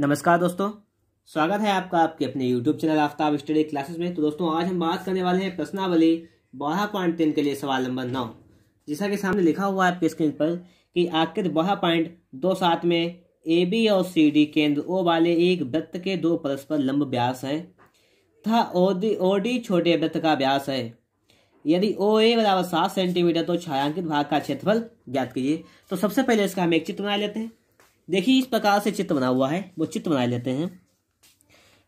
नमस्कार दोस्तों स्वागत है आपका आपके अपने YouTube channel Aftab study classes में तो दोस्तों आज हम बात करने वाले हैं प्रश्नावली बारह पॉइंट तीन के लिए सवाल नंबर नौ जैसा कि सामने लिखा हुआ है आपकी स्क्रीन पर कि आकृत बारह पॉइंट दो सात में ए बी और सी डी केंद्र ओ वाले एक वृत्त के दो परस्पर लंब व्यास है तथा ओ डी छोटे वृत्त का व्यास है यदि ओ ए बराबर सात सेंटीमीटर तो छायांकित भाग का क्षेत्रफल ज्ञात कीजिए तो सबसे पहले इसका हम एक चित्र बना लेते हैं देखिए इस प्रकार से चित्र बना हुआ है वो चित्र बना लेते हैं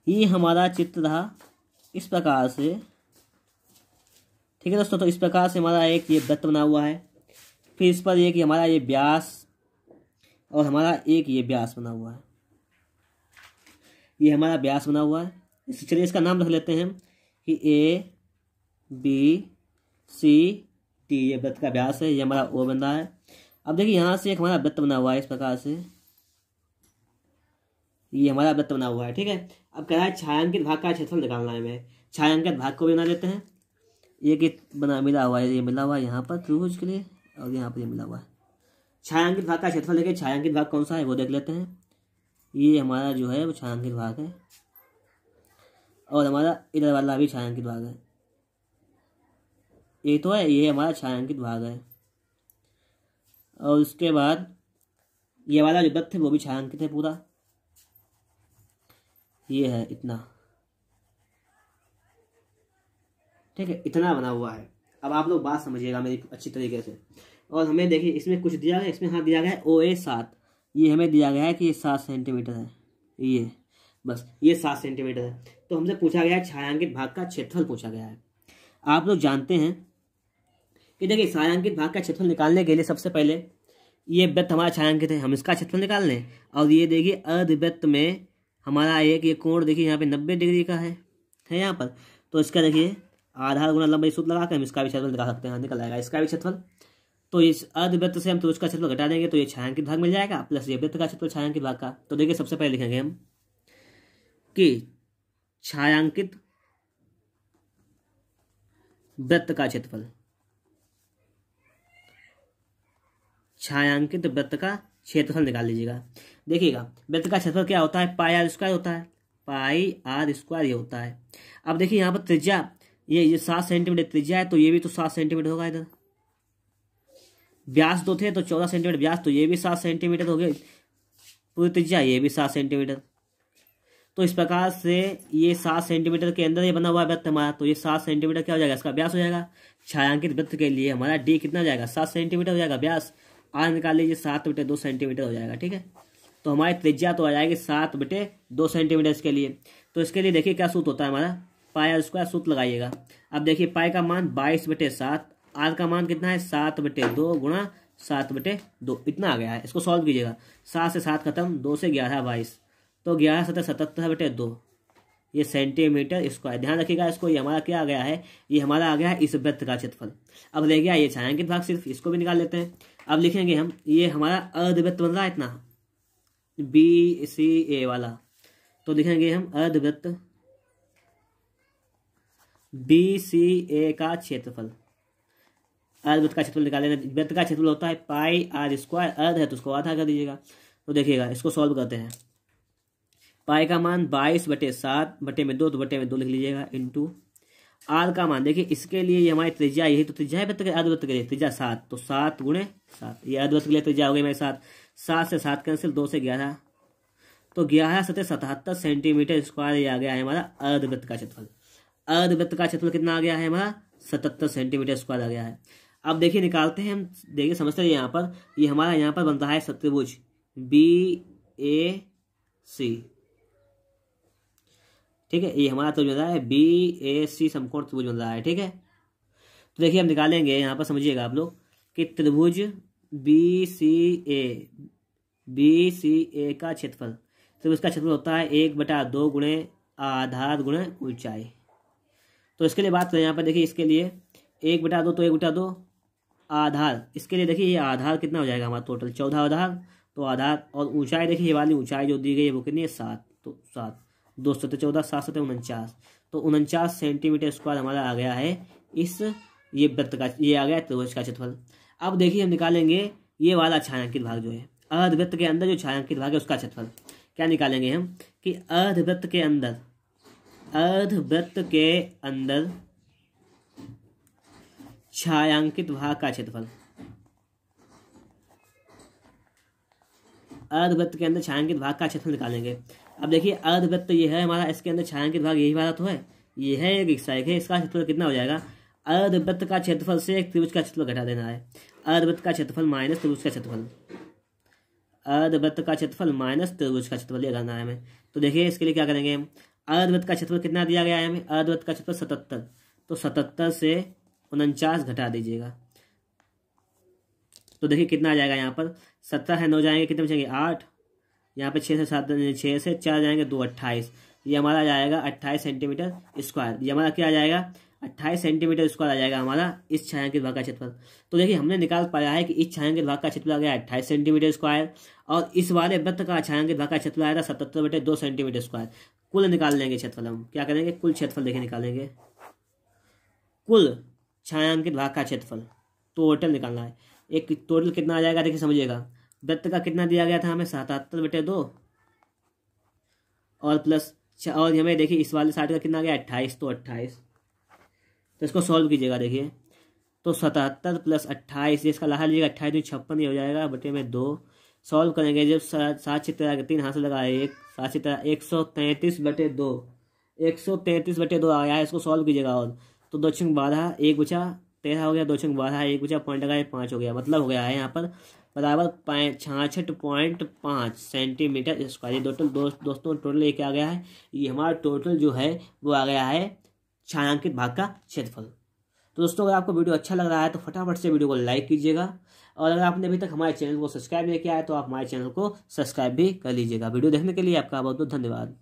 ये हमारा चित्र रहा इस प्रकार से ठीक है दोस्तों तो इस प्रकार से हमारा एक ये वृत्त बना हुआ है फिर इस पर एक हमारा ये व्यास और हमारा एक ये व्यास बना हुआ है ये हमारा व्यास बना हुआ है इस चलिए इसका नाम रख लेते हैं कि ए बी सी टी ये वृत्त का व्यास है ये हमारा ओ बना है अब देखिए यहाँ से एक हमारा वृत्त बना हुआ है इस प्रकार से ये हमारा वृत्त बना हुआ है ठीक है अब कह रहा है छायांकित भाग का क्षेत्रफल निकालना है हमें छायांकित भाग को भी बना लेते हैं ये कि बना मिला हुआ है ये मिला हुआ है यहाँ पर त्रिभुज के लिए और यहाँ पर ये मिला हुआ है छायांकित भाग का क्षेत्रफल देखिए छायांकित भाग कौन सा है वो देख लेते हैं ये हमारा जो है वो छायांकित भाग है और हमारा इधर वाला भी छायांकित भाग है ये तो है ये हमारा छायांकित भाग है और उसके बाद ये वाला जो वृत्त है वो भी छायांकित है पूरा ये है इतना ठीक है इतना बना हुआ है अब आप लोग बात समझिएगा मेरी अच्छी तरीके से और हमें देखिए इसमें कुछ दिया गया इसमें हाँ दिया गया है ओ ए सात ये हमें दिया गया है कि ये सात सेंटीमीटर है ये बस ये सात सेंटीमीटर है तो हमसे पूछा गया है छायांकित भाग का क्षेत्रफल पूछा गया है आप लोग जानते हैं कि देखिए छायांकित भाग का क्षेत्रफल निकालने के लिए सबसे पहले ये वृत्त हमारा छायांकित है हम इसका क्षेत्रफल निकाल लें और ये देखिए अर्धवृत्त में हमारा एक ये कोण देखिए यहाँ पे नब्बे डिग्री का है है यहाँ पर तो इसका देखिए आधार गुना लंबाई सूत्र लगा कर हम इसका भी क्षेत्रफल दिखा सकते हैं निकल आएगा इसका भी क्षेत्रफल तो इस अर्धवृत्त से हम तो उसका क्षेत्रफल घटा देंगे तो ये छायांकित भाग मिल जाएगा प्लस ये वृत्त का क्षेत्रफल छायांकित भाग का तो देखिए सबसे पहले लिखेंगे हम कि छायांकित वृत्त का क्षेत्रफल छायांकित वृत्त का क्षेत्रफल निकाल लीजिएगा देखिएगा वृत्त का क्षेत्रफल क्या होता है पाई आर स्क्वायर होता है पाई आर स्क्वायर ये होता है अब देखिए यहाँ पर त्रिज्या ये ये सात सेंटीमीटर त्रिज्या है तो ये भी तो सात सेंटीमीटर होगा इधर व्यास दो थे तो चौदह सेंटीमीटर व्यास तो ये भी सात सेंटीमीटर हो गए पूरी त्रिज्या ये भी सात सेंटीमीटर तो इस प्रकार से ये सात सेंटीमीटर के अंदर ये बना हुआ वृत्त हमारा तो ये सात सेंटीमीटर क्या हो जाएगा इसका व्यास हो जाएगा छायांकित वृत्त के लिए हमारा डी कितना हो जाएगा सात सेंटीमीटर हो जाएगा व्यास आर निकाल लीजिए सात बटे दो सेंटीमीटर हो जाएगा ठीक है तो हमारी त्रिज्या तो आ जाएगी सात बटे दो सेंटीमीटर इसके लिए तो इसके लिए देखिए क्या सूत होता है हमारा पाया स्क्वायर सूत लगाइएगा अब देखिए पाए का मान बाईस बटे सात आर का मान कितना है सात बटे दो गुणा सात बटे दो इतना आ गया है इसको सॉल्व कीजिएगा सात से सात खत्म दो से ग्यारह बाईस तो ग्यारह सतह सतहत्तर बटे दो ये सेंटीमीटर स्क्वायर ध्यान रखिएगा इसको ये हमारा क्या आ गया है ये हमारा आ गया है इस वृत्त का क्षेत्रफल अब रह गया ये छायांकित भाग सिर्फ इसको भी निकाल लेते हैं अब लिखेंगे हम ये हमारा अर्धवृत्त बन रहा है इतना बी सी ए वाला तो लिखेंगे हम अर्धवृत्त बी सी ए का क्षेत्रफल अर्धवृत्त का क्षेत्रफल निकालेंगे वृत्त का क्षेत्रफल होता है पाई आर स्क्वायर अर्ध है तो उसको आधा कर दीजिएगा तो देखिएगा इसको सॉल्व करते हैं पाई का मान बाईस बटे सात बटे में दो तो बटे में दो लिख लीजिएगा इंटू आर का मान देखिए इसके लिए ये हमारी त्रिज्या यही तो त्रिज्या है वृत्त अधवृत्त के लिए त्रिज्या सात तो सात गुणे सात ये अर्धवृत्त के लिए त्रिज्या हो गई मेरे साथ सात से सात कैंसिल दो से ग्यारह तो ग्यारह सत्य सतहत्तर सेंटीमीटर स्क्वायर ये आ गया है हमारा अर्धवृत्त का क्षेत्रफल अर्धवृत्त का क्षेत्रफल कितना आ गया है हमारा सतहत्तर सेंटीमीटर स्क्वायर आ गया है अब देखिए निकालते हैं हम देखिए समझते हैं यहाँ पर ये यह हमारा यहाँ पर बनता है सत्यभुज बी ए सी ठीक है ये हमारा त्रिभुज तो बन रहा है बी ए सी समकोण त्रिभुज बन रहा है ठीक है तो देखिए हम निकालेंगे यहाँ पर समझिएगा आप लोग कि त्रिभुज B C A B C ए का क्षेत्रफल तो इसका क्षेत्रफल होता है एक बटा दो गुणे आधार गुणे ऊंचाई तो इसके लिए बात करें यहाँ पर देखिए इसके लिए एक बटा दो तो एक बटा दो आधार इसके लिए देखिए ये आधार कितना हो जाएगा हमारा टोटल चौदह आधार तो आधार और ऊंचाई देखिए ये वाली ऊंचाई जो दी गई है वो कितनी है सात तो सात दो सौ चौदह सात सौ उनचास तो उनचास सेंटीमीटर स्क्वायर हमारा आ गया है इस ये वृत्त का ये आ गया त्रिभुज का क्षेत्रफल अब देखिए हम निकालेंगे ये वाला छायांकित भाग जो है अर्धवृत्त के अंदर जो छायांकित भाग है उसका क्षेत्रफल क्या निकालेंगे हम कि अर्धवृत्त के अंदर अर्धवृत्त के अंदर छायांकित भाग का क्षेत्रफल अर्धवृत्त के अंदर छायांकित भाग का क्षेत्रफल निकालेंगे अब देखिए अर्धवृत्त ये है हमारा इसके अंदर छायांकित भाग यही वाला तो है ये है एक एक है इसका क्षेत्रफल कितना हो जाएगा अर्धवृत्त का क्षेत्रफल से एक त्रिभुज का क्षेत्रफल घटा देना है अर्धवृत्त का क्षेत्रफल माइनस त्रिभुज का क्षेत्रफल अर्धवृत्त का क्षेत्रफल माइनस त्रिभुज का क्षेत्रफल ये करना है हमें तो देखिए इसके लिए क्या करेंगे हम अर्धवृत्त का क्षेत्रफल कितना दिया गया है हमें अर्धवृत्त का क्षेत्रफल सतहत्तर तो सतहत्तर से उनचास घटा दीजिएगा तो देखिए कितना आ जाएगा यहाँ पर सत्रह है नौ जाएंगे कितने बचेंगे आठ यहाँ पे छः से सात छः से चार जाएंगे दो अट्ठाईस ये हमारा आ जाएगा अट्ठाईस सेंटीमीटर स्क्वायर ये हमारा क्या आ जाएगा अट्ठाईस सेंटीमीटर स्क्वायर आ जाएगा हमारा इस छायांकित भाग का क्षेत्रफल तो देखिए हमने निकाल पाया है कि इस छायांकित भाग का क्षेत्रफल आ गया अट्ठाईस सेंटीमीटर स्क्वायर और इस वाले वृत्त का छायांकित भाग का क्षेत्र आएगा सतहत्तर बटे दो सेंटीमीटर स्क्वायर कुल निकाल लेंगे क्षेत्रफल हम क्या करेंगे कुल क्षेत्रफल देखिए निकालेंगे कुल छायांकित भाग का क्षेत्रफल टोटल निकालना है एक टोटल कितना आ जाएगा देखिए समझिएगा दत्त का कितना दिया गया था हमें सतहत्तर बटे दो और प्लस और हमें देखिए इस वाले साइड का कितना गया अट्ठाईस तो अट्ठाईस तो इसको सॉल्व कीजिएगा देखिए तो सतहत्तर प्लस अट्ठाईस इसका लहा लीजिएगा अट्ठाईस छप्पन ये हो जाएगा बटे में दो सॉल्व करेंगे जब सात के तीन हाथ से लगा एक सात तेरह एक सौ तैंतीस बटे दो एक सौ तैंतीस बटे दो आया है इसको सॉल्व कीजिएगा और तो दो छंग बारह एक बुझा तेरह हो गया दो छंग बारह एक बुझा पॉइंट लगाए पाँच हो गया मतलब हो गया है यहाँ पर बराबर छाछठ पॉइंट पाँच सेंटीमीटर स्क्वायर ये टोटल दो, दोस्तों टोटल ये क्या आ गया है ये हमारा टोटल जो है वो आ गया है छायांकित भाग का क्षेत्रफल तो दोस्तों अगर आपको वीडियो अच्छा लग रहा है तो फटाफट से वीडियो को लाइक कीजिएगा और अगर आपने अभी तक हमारे चैनल को सब्सक्राइब नहीं किया है तो आप हमारे चैनल को सब्सक्राइब भी कर लीजिएगा वीडियो देखने के लिए आपका बहुत बहुत धन्यवाद